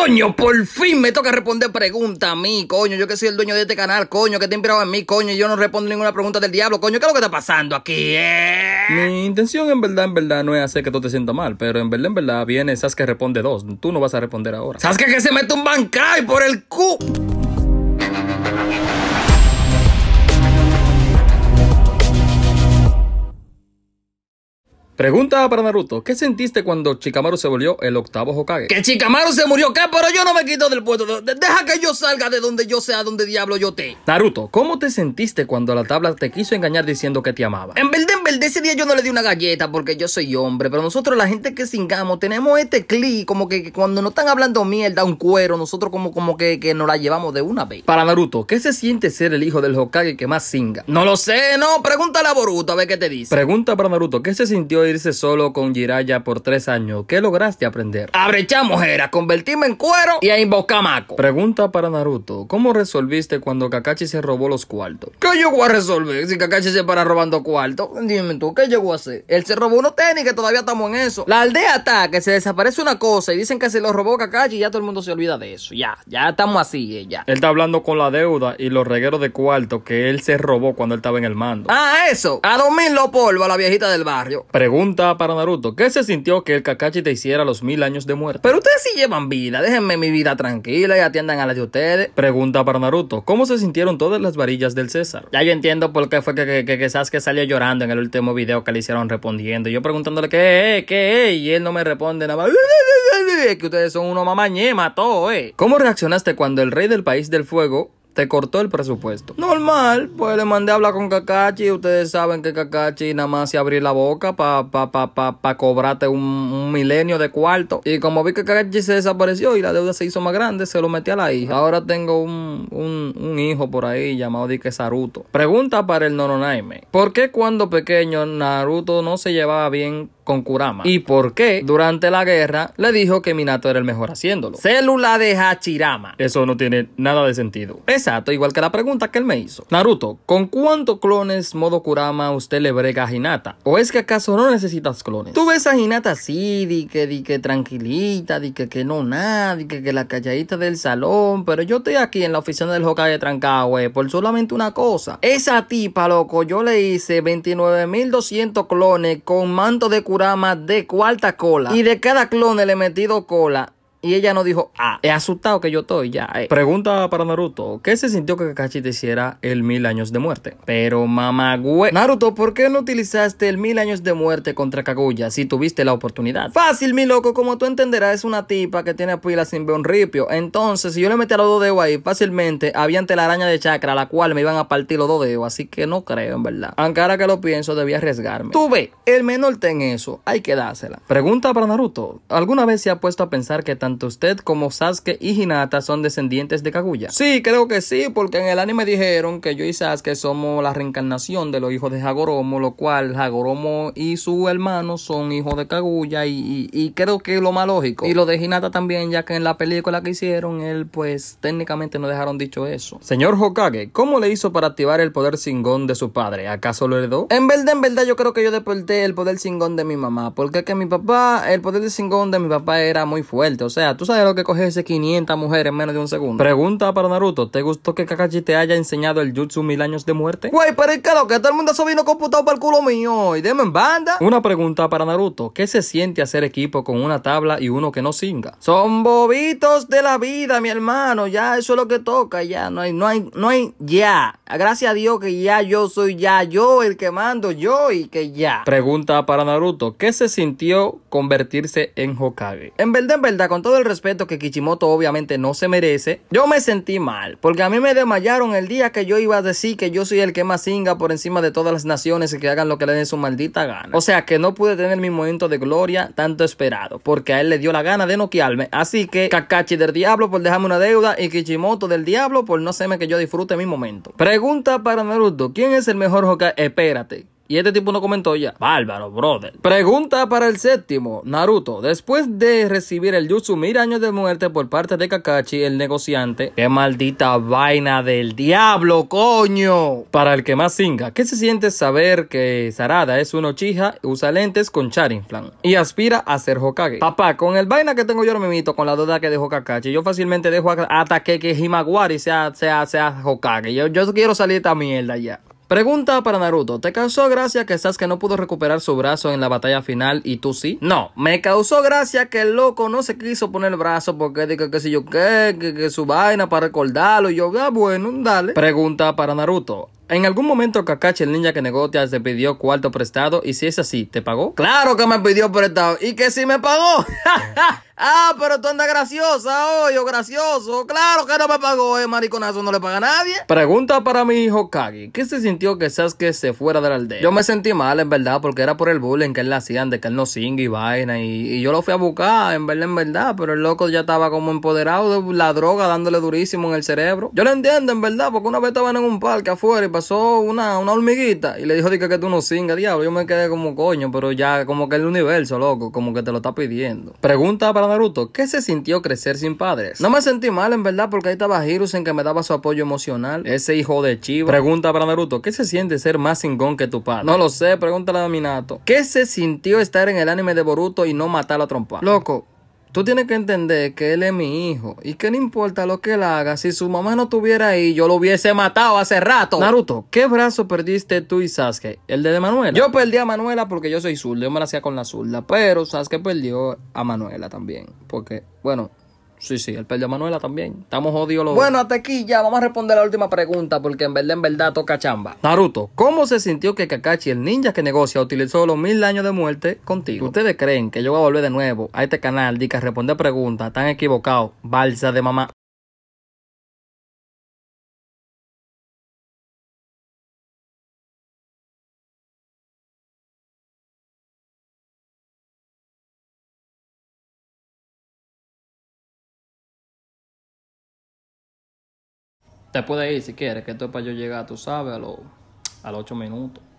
Coño, por fin me toca responder preguntas a mí, coño. Yo que soy el dueño de este canal, coño, que te inspirado en mí, coño. yo no respondo ninguna pregunta del diablo, coño. ¿Qué es lo que está pasando aquí? Eh? Mi intención en verdad, en verdad, no es hacer que tú te sientas mal, pero en verdad, en verdad, viene Sasuke responde dos. Tú no vas a responder ahora. Sasuke que se mete un bancay por el cu. Pregunta para Naruto, ¿qué sentiste cuando Chikamaru se volvió el octavo Hokage? Que Chikamaru se murió, ¿qué? Pero yo no me quito del puesto. deja que yo salga de donde yo sea, donde diablo yo te. Naruto, ¿cómo te sentiste cuando la tabla te quiso engañar diciendo que te amaba? En verdad, en verdad, ese día yo no le di una galleta porque yo soy hombre, pero nosotros la gente que singamos tenemos este clic como que, cuando no están hablando mierda, un cuero, nosotros como, como que, que nos la llevamos de una vez. Para Naruto, ¿qué se siente ser el hijo del Hokage que más singa? No lo sé, no, pregúntale a Boruto a ver qué te dice. Pregunta para Naruto, ¿qué se sintió solo con Jiraya por tres años, ¿qué lograste aprender? Abrechamos era convertirme en cuero y a invocar maco. Pregunta para Naruto, ¿cómo resolviste cuando Kakashi se robó los cuartos? ¿Qué llegó a resolver si Kakashi se para robando cuartos? Dime tú, ¿qué llegó a hacer? Él se robó unos tenis que todavía estamos en eso. La aldea está, que se desaparece una cosa y dicen que se lo robó Kakashi y ya todo el mundo se olvida de eso. Ya, ya estamos así, ella eh, Él está hablando con la deuda y los regueros de cuartos que él se robó cuando él estaba en el mando. Ah, eso. A dormirlo polvo a la viejita del barrio. Pregunta Pregunta para Naruto. ¿Qué se sintió que el Kakashi te hiciera los mil años de muerte? Pero ustedes sí llevan vida. Déjenme mi vida tranquila y atiendan a la de ustedes. Pregunta para Naruto. ¿Cómo se sintieron todas las varillas del César? Ya yo entiendo por qué fue que, que, que, Sasuke salió llorando en el último video que le hicieron respondiendo. Yo preguntándole qué, eh, qué, eh? y él no me responde nada más que ustedes son uno ñema, mató, eh. ¿Cómo reaccionaste cuando el rey del país del fuego te cortó el presupuesto. Normal, pues le mandé a hablar con Kakachi. Ustedes saben que Kakachi nada más se abrió la boca para pa, pa, pa, cobrarte un, milenio de cuarto. Y como vi que Kakachi se desapareció y la deuda se hizo más grande, se lo metí a la hija. Ahora tengo un, un, un hijo por ahí llamado Dike Saruto. Pregunta para el Noronaime. ¿Por qué cuando pequeño Naruto no se llevaba bien Kurama y por qué durante la guerra le dijo que Minato era el mejor haciéndolo. Célula de Hachirama. Eso no tiene nada de sentido. Exacto, igual que la pregunta que él me hizo. Naruto, ¿con cuántos clones modo Kurama usted le brega a Hinata? ¿O es que acaso no necesitas clones? Tú ves a Hinata así, di que, tranquilita, di que, que no nada, di que, que la calladita del salón, pero yo estoy aquí en la oficina del Hokage trancado, eh, por solamente una cosa. Esa tipa, loco, yo le hice 29.200 clones con manto de Kurama de cuarta cola. Y de cada clon le he metido cola y ella no dijo, ah, he eh, asustado que yo estoy ya. Eh. Pregunta para Naruto, ¿qué se sintió que Kakashi te hiciera el mil años de muerte? Pero mamagüe Naruto, ¿por qué no utilizaste el mil años de muerte contra Kaguya si tuviste la oportunidad? Fácil, mi loco, como tú entenderás, es una tipa que tiene pilas sin ver un ripio. Entonces, si yo le metía los dos dedos ahí, fácilmente Había ante la araña de chakra, la cual me iban a partir los dos dedos. Así que no creo, en verdad. Aunque ahora que lo pienso, debía arriesgarme. Tú ve, el menor ten eso, hay que dársela. Pregunta para Naruto, ¿alguna vez se ha puesto a pensar que tan tanto usted como Sasuke y Hinata son descendientes de Kaguya. Sí, creo que sí, porque en el anime dijeron que yo y Sasuke somos la reencarnación de los hijos de Hagoromo, lo cual Hagoromo y su hermano son hijos de Kaguya y, creo que es lo más lógico. Y lo de Hinata también, ya que en la película que hicieron, él pues técnicamente no dejaron dicho eso. Señor Hokage, ¿cómo le hizo para activar el poder Singón de su padre? ¿Acaso lo heredó? En verdad, en verdad, yo creo que yo desperté el poder Singón de mi mamá, porque que mi papá, el poder de Singón de mi papá era muy fuerte, o sea, sea, tú sabes lo que ese 500 mujeres en menos de un segundo. Pregunta para Naruto: ¿te gustó que Kakashi te haya enseñado el jutsu mil años de muerte? Güey, pero es que lo que todo el mundo se vino computado para el culo mío. Y deme en banda. Una pregunta para Naruto: ¿qué se siente hacer equipo con una tabla y uno que no singa? Son bobitos de la vida, mi hermano. Ya, eso es lo que toca. Ya, no hay, no hay, no hay, ya. Gracias a Dios que ya yo soy ya yo el que mando yo y que ya. Pregunta para Naruto: ¿qué se sintió convertirse en Hokage? En verdad, en verdad, con todo todo el respeto que Kichimoto obviamente no se merece, yo me sentí mal, porque a mí me desmayaron el día que yo iba a decir que yo soy el que más singa por encima de todas las naciones y que hagan lo que le den su maldita gana. O sea que no pude tener mi momento de gloria tanto esperado, porque a él le dio la gana de noquearme. Así que Kakachi del diablo por dejarme una deuda y Kichimoto del diablo por no hacerme que yo disfrute mi momento. Pregunta para Naruto, ¿quién es el mejor hockey, Espérate. Y este tipo no comentó ya. Bárbaro, brother. Pregunta para el séptimo. Naruto, después de recibir el Jutsu Mil Años de Muerte por parte de Kakashi, el negociante. ¡Qué maldita vaina del diablo, coño! Para el que más singa, ¿qué se siente saber que Sarada es una chija, usa lentes con Charinflan y aspira a ser Hokage? Papá, con el vaina que tengo yo me mito con la duda que dejó Kakashi, yo fácilmente dejo hasta que, que Himawari sea, sea, sea Hokage. Yo, yo quiero salir de esta mierda ya. Pregunta para Naruto. ¿Te causó gracia que Sasuke no pudo recuperar su brazo en la batalla final y tú sí? No, me causó gracia que el loco no se quiso poner el brazo porque dijo que, si yo qué, que, que, su vaina para recordarlo. Y yo, ah, bueno, dale. Pregunta para Naruto. ¿En algún momento Kakashi, el ninja que negocia, se pidió cuarto prestado? Y si es así, ¿te pagó? Claro que me pidió prestado. ¿Y que si me pagó? ah, pero tú andas graciosa hoy, gracioso. Claro que no me pagó, eh, mariconazo, no le paga a nadie. Pregunta para mi hijo Kagi. ¿Qué se sintió que Sasuke se fuera de la aldea? Yo me sentí mal, en verdad, porque era por el bullying que él le hacían, de que él no singa y vaina. Y, yo lo fui a buscar, en verdad, en verdad. Pero el loco ya estaba como empoderado de la droga, dándole durísimo en el cerebro. Yo lo entiendo, en verdad, porque una vez estaban en un parque afuera y pasó una, una hormiguita y le dijo que, que tú no singa diablo. Yo me quedé como coño, pero ya como que el universo, loco, como que te lo está pidiendo. Pregunta para Naruto, ¿qué se sintió crecer sin padres? No me sentí mal en verdad porque ahí estaba Hirus en que me daba su apoyo emocional, ese hijo de chivo. Pregunta para Naruto, ¿qué se siente ser más singón que tu padre? No lo sé, pregúntale a Minato. ¿Qué se sintió estar en el anime de Boruto y no matar a trompa? Loco, Tú tienes que entender que él es mi hijo y que no importa lo que él haga, si su mamá no estuviera ahí, yo lo hubiese matado hace rato. Naruto, ¿qué brazo perdiste tú y Sasuke? ¿El de, Manuela? Yo perdí a Manuela porque yo soy zurdo, yo me la hacía con la zurda, pero Sasuke perdió a Manuela también, porque, bueno, Sí, sí, el de Manuela también. Estamos jodidos Bueno, hasta aquí ya. Vamos a responder la última pregunta porque en verdad, en verdad toca chamba. Naruto, ¿cómo se sintió que Kakashi, el ninja que negocia, utilizó los mil años de muerte contigo? ¿Ustedes creen que yo voy a volver de nuevo a este canal y que responder preguntas tan equivocados? Balsa de mamá. te puedes ir si quieres, que esto es para yo llegar, tú sabes, a, los a los 8 minutos.